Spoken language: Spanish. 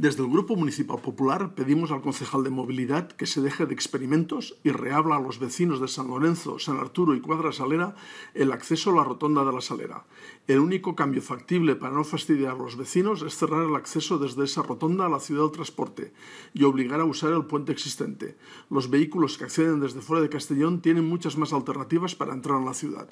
Desde el Grupo Municipal Popular pedimos al concejal de Movilidad que se deje de experimentos y reabla a los vecinos de San Lorenzo, San Arturo y Cuadra Salera el acceso a la rotonda de la Salera. El único cambio factible para no fastidiar a los vecinos es cerrar el acceso desde esa rotonda a la ciudad del transporte y obligar a usar el puente existente. Los vehículos que acceden desde fuera de Castellón tienen muchas más alternativas para entrar en la ciudad.